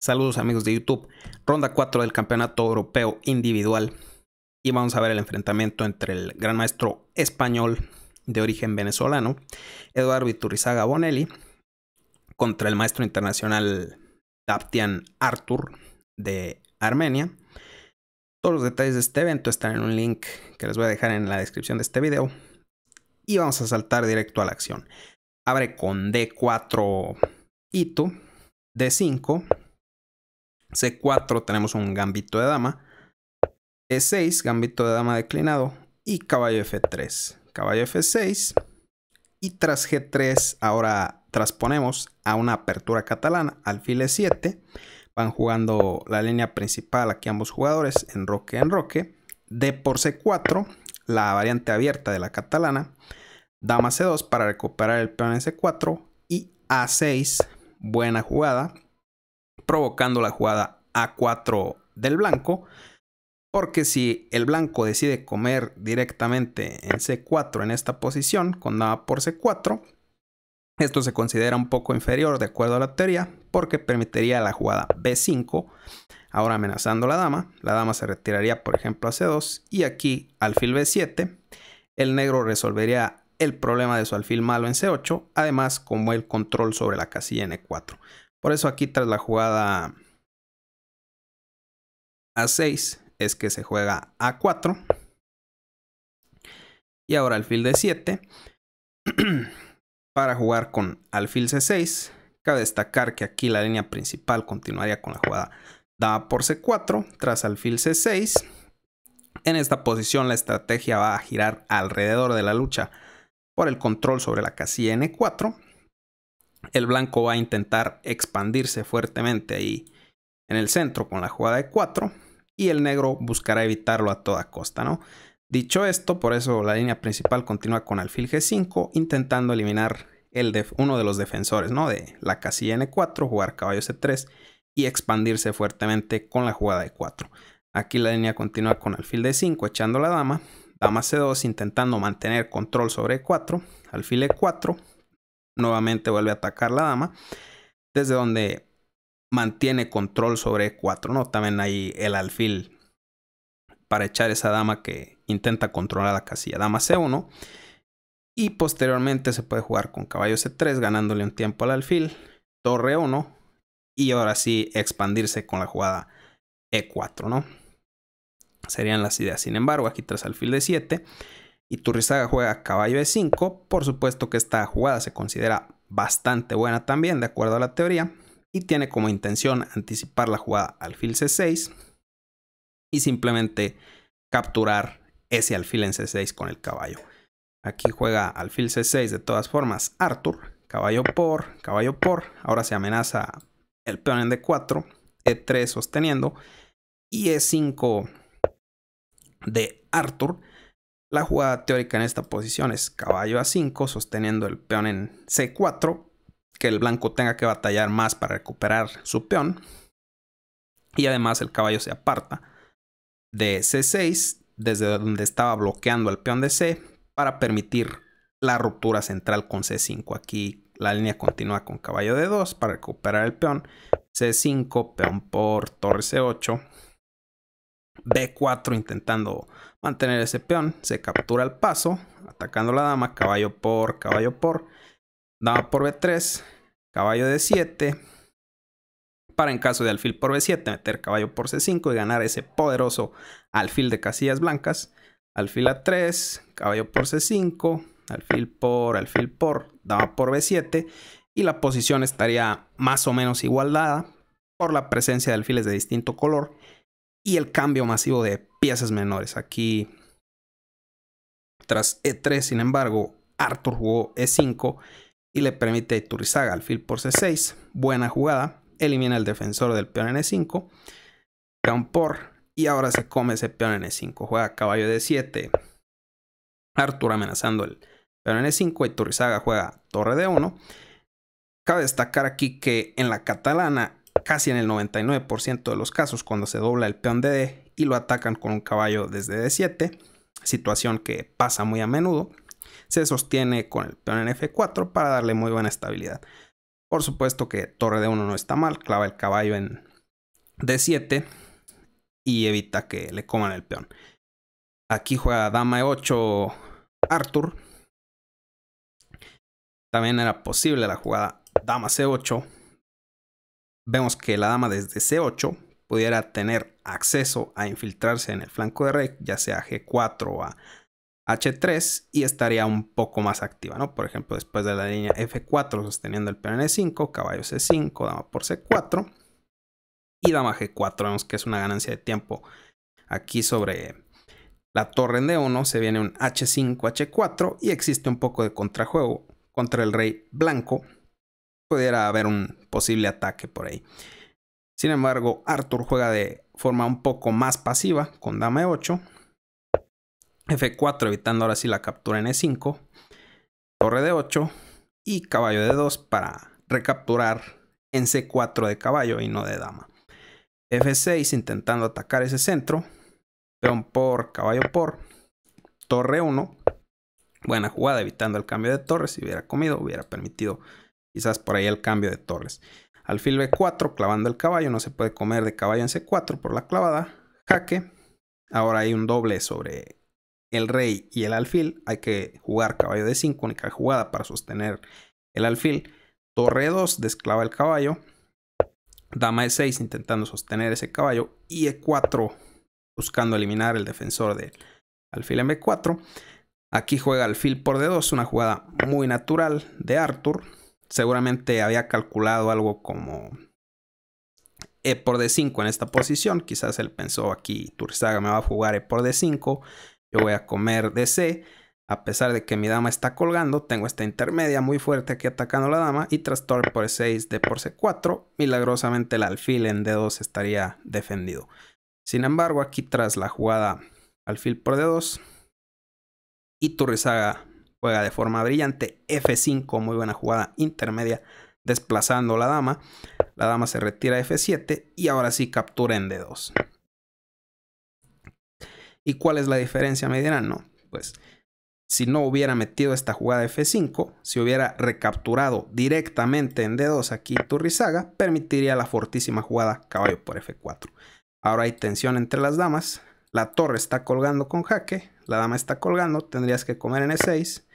Saludos amigos de YouTube. Ronda 4 del Campeonato Europeo Individual. Y vamos a ver el enfrentamiento entre el gran maestro español de origen venezolano, Eduardo Iturrizaga Bonelli, contra el maestro internacional Daptian artur de Armenia. Todos los detalles de este evento están en un link que les voy a dejar en la descripción de este video. Y vamos a saltar directo a la acción. Abre con D4 hito D5, C4 tenemos un gambito de dama. E6, gambito de dama declinado. Y caballo F3. Caballo F6. Y tras G3, ahora transponemos a una apertura catalana, alfil E7. Van jugando la línea principal aquí ambos jugadores, en roque en roque, D por C4, la variante abierta de la catalana. Dama C2 para recuperar el peón en C4. Y A6, buena jugada provocando la jugada A4 del blanco. Porque si el blanco decide comer directamente en C4 en esta posición, con dama por C4, esto se considera un poco inferior de acuerdo a la teoría, porque permitiría la jugada B5, ahora amenazando la dama. La dama se retiraría, por ejemplo, a C2 y aquí alfil B7. El negro resolvería el problema de su alfil malo en C8, además como el control sobre la casilla N4. Por eso aquí tras la jugada A6 es que se juega A4. Y ahora alfil de 7 para jugar con alfil C6. Cabe destacar que aquí la línea principal continuaría con la jugada dada por C4 tras alfil C6. En esta posición la estrategia va a girar alrededor de la lucha por el control sobre la casilla N4 el blanco va a intentar expandirse fuertemente ahí en el centro con la jugada de 4 y el negro buscará evitarlo a toda costa, Dicho esto, por eso la línea principal continúa con alfil G5 intentando eliminar el uno de los defensores, De la casilla N4, jugar caballo C3 y expandirse fuertemente con la jugada de 4. Aquí la línea continúa con alfil D5 echando la dama, dama C2 intentando mantener control sobre e 4, alfil E4, Nuevamente vuelve a atacar la dama, desde donde mantiene control sobre E4, ¿no? También hay el alfil para echar esa dama que intenta controlar la casilla. Dama C1. Y posteriormente se puede jugar con caballo C3, ganándole un tiempo al alfil. Torre 1. Y ahora sí expandirse con la jugada E4, ¿no? Serían las ideas. Sin embargo, aquí tras alfil de 7 y Turrizaga juega caballo e 5. Por supuesto que esta jugada se considera bastante buena también, de acuerdo a la teoría, y tiene como intención anticipar la jugada alfil c6 y simplemente capturar ese alfil en c6 con el caballo. Aquí juega alfil c6 de todas formas Arthur, caballo por, caballo por, ahora se amenaza el peón en d4, e3 sosteniendo y e5 de Arthur la jugada teórica en esta posición es caballo a 5, sosteniendo el peón en c4, que el blanco tenga que batallar más para recuperar su peón. Y además el caballo se aparta de c6, desde donde estaba bloqueando al peón de c, para permitir la ruptura central con c5. Aquí la línea continúa con caballo de 2 para recuperar el peón. c5, peón por torre c8 B4 intentando mantener ese peón. Se captura el paso, atacando la dama, caballo por, caballo por. Dama por B3, caballo de 7 Para en caso de alfil por B7, meter caballo por C5 y ganar ese poderoso alfil de casillas blancas. Alfil A3, caballo por C5, alfil por, alfil por, dama por B7. Y la posición estaría más o menos igualada por la presencia de alfiles de distinto color y el cambio masivo de piezas menores. Aquí, tras E3, sin embargo, Arthur jugó E5 y le permite a al alfil por C6. Buena jugada, elimina el defensor del peón en E5, peón por, y ahora se come ese peón en E5. Juega caballo de 7 Arthur amenazando el peón en E5 y juega torre de 1 Cabe destacar aquí que en la catalana casi en el 99% de los casos cuando se dobla el peón de D y lo atacan con un caballo desde D7, situación que pasa muy a menudo, se sostiene con el peón en F4 para darle muy buena estabilidad. Por supuesto que torre D1 no está mal, clava el caballo en D7 y evita que le coman el peón. Aquí juega dama E8 Arthur. También era posible la jugada dama C8 Vemos que la dama desde C8 pudiera tener acceso a infiltrarse en el flanco de rey, ya sea G4 o a H3, y estaría un poco más activa, ¿no? Por ejemplo, después de la línea F4 sosteniendo el peón 5 caballo C5, dama por C4 y dama G4. Vemos que es una ganancia de tiempo aquí sobre la torre en D1. Se viene un H5, H4 y existe un poco de contrajuego contra el rey blanco. Pudiera haber un posible ataque por ahí. Sin embargo, Arthur juega de forma un poco más pasiva con dama e8, f4 evitando ahora sí la captura en e5, torre de 8 y caballo de 2 para recapturar en c4 de caballo y no de dama. f6 intentando atacar ese centro, peón por, caballo por, torre 1. Buena jugada evitando el cambio de torre, si hubiera comido hubiera permitido Quizás por ahí el cambio de torres. Alfil B4, clavando el caballo, no se puede comer de caballo en C4 por la clavada. Jaque. Ahora hay un doble sobre el rey y el alfil. Hay que jugar caballo de 5, única jugada para sostener el alfil. Torre 2, desclava el caballo. Dama E6 intentando sostener ese caballo. Y E4 buscando eliminar el defensor del alfil en B4. Aquí juega alfil por D2, una jugada muy natural de Arthur seguramente había calculado algo como E por D5 en esta posición. Quizás él pensó aquí, Turrizaga me va a jugar E por D5. Yo voy a comer DC. A pesar de que mi dama está colgando, tengo esta intermedia muy fuerte aquí atacando a la dama y tras torre por E6, D por C4. Milagrosamente el alfil en D2 estaría defendido. Sin embargo, aquí tras la jugada alfil por D2, Turrizaga Juega de forma brillante. F5, muy buena jugada intermedia, desplazando la dama. La dama se retira F7 y ahora sí captura en D2. ¿Y cuál es la diferencia? mediana no. Pues si no hubiera metido esta jugada F5, si hubiera recapturado directamente en D2 aquí Turrizaga, permitiría la fortísima jugada caballo por F4. Ahora hay tensión entre las damas. La torre está colgando con jaque. La dama está colgando. Tendrías que comer en E6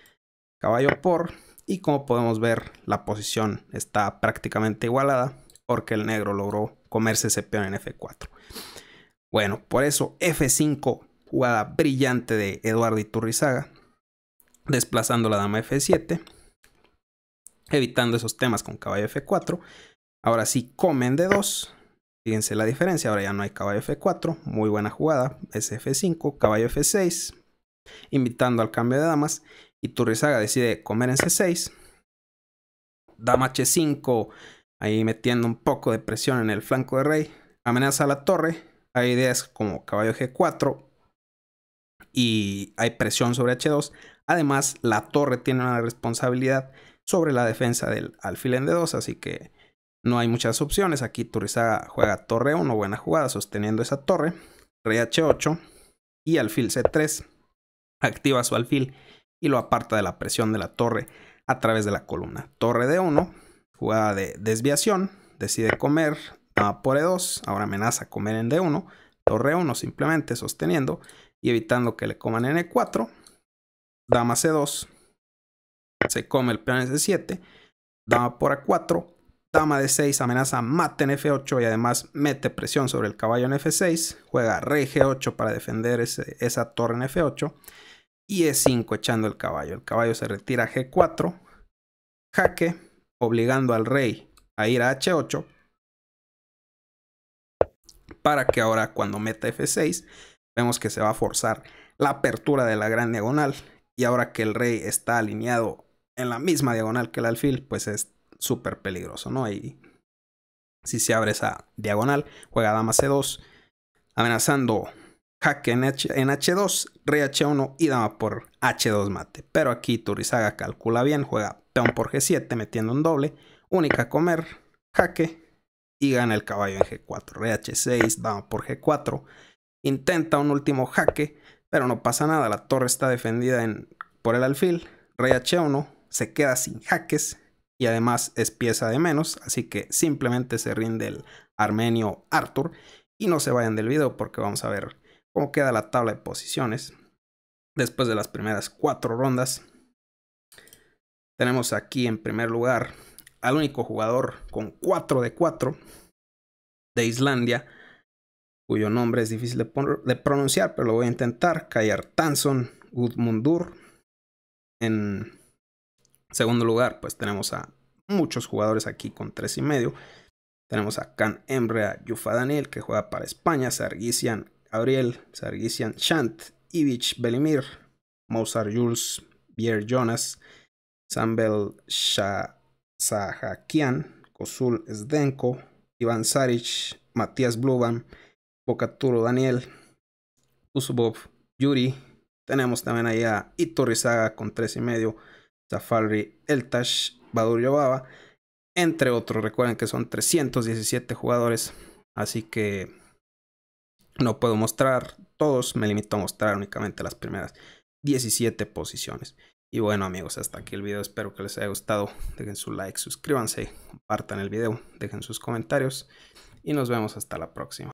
caballo por y como podemos ver la posición está prácticamente igualada porque el negro logró comerse ese peón en F4. Bueno, por eso F5, jugada brillante de Eduardo Iturrizaga, desplazando la dama F7, evitando esos temas con caballo F4. Ahora sí comen de 2. Fíjense la diferencia, ahora ya no hay caballo F4, muy buena jugada, es F5, caballo F6, invitando al cambio de damas y Turrizaga decide comer en C6. Dama H5, ahí metiendo un poco de presión en el flanco de rey. Amenaza la torre. Hay ideas como caballo G4 y hay presión sobre H2. Además, la torre tiene una responsabilidad sobre la defensa del alfil en D2, así que no hay muchas opciones. Aquí Turrizaga juega torre 1, buena jugada, sosteniendo esa torre. Rey H8 y alfil C3. Activa su alfil y lo aparta de la presión de la torre a través de la columna. Torre d 1, jugada de desviación, decide comer dama por E2, ahora amenaza comer en D1, torre 1 simplemente sosteniendo y evitando que le coman en E4, dama C2, se come el peón en 7 dama por A4, dama de 6 amenaza mate en F8 y además mete presión sobre el caballo en F6, juega rey G8 e para defender esa torre en F8 y E5 echando el caballo. El caballo se retira a G4, jaque, obligando al rey a ir a H8 para que ahora cuando meta F6 vemos que se va a forzar la apertura de la gran diagonal y ahora que el rey está alineado en la misma diagonal que el alfil pues es súper peligroso, ¿no? Y si se abre esa diagonal, juega dama C2 amenazando jaque en, H 2 rey H1 y dama por H2 mate. Pero aquí Turizaga calcula bien, juega peón por G7 metiendo un doble, única comer, jaque y gana el caballo en G4. Rey H6, dama por G4, intenta un último jaque, pero no pasa nada, la torre está defendida en, por el alfil, rey H1 se queda sin jaques y además es pieza de menos, así que simplemente se rinde el armenio Arthur y no se vayan del video porque vamos a ver cómo queda la tabla de posiciones después de las primeras cuatro rondas. Tenemos aquí en primer lugar al único jugador con 4 de 4 de Islandia, cuyo nombre es difícil de, pronunciar, pero lo voy a intentar. Kayar Tanson Gudmundur. En segundo lugar, pues tenemos a muchos jugadores aquí con 3 y medio. Tenemos a Can Emrea Yufa Daniel, que juega para España, Sargisian Gabriel, Sargisian Shant, Ivich Belimir, Mozart Jules, Bier Jonas, Sambel Sahakian, Kozul Zdenko, Ivan Saric, Matías Bluban, Bocaturo Daniel, Usubov Yuri. Tenemos también ahí a Itorizaga con 3.5, y medio, Eltash, Badur Yobaba, entre otros. Recuerden que son 317 jugadores, así que no puedo mostrar todos, me limito a mostrar únicamente las primeras 17 posiciones. Y bueno amigos, hasta aquí el video, espero que les haya gustado, dejen su like, suscríbanse, compartan el video, dejen sus comentarios y nos vemos hasta la próxima.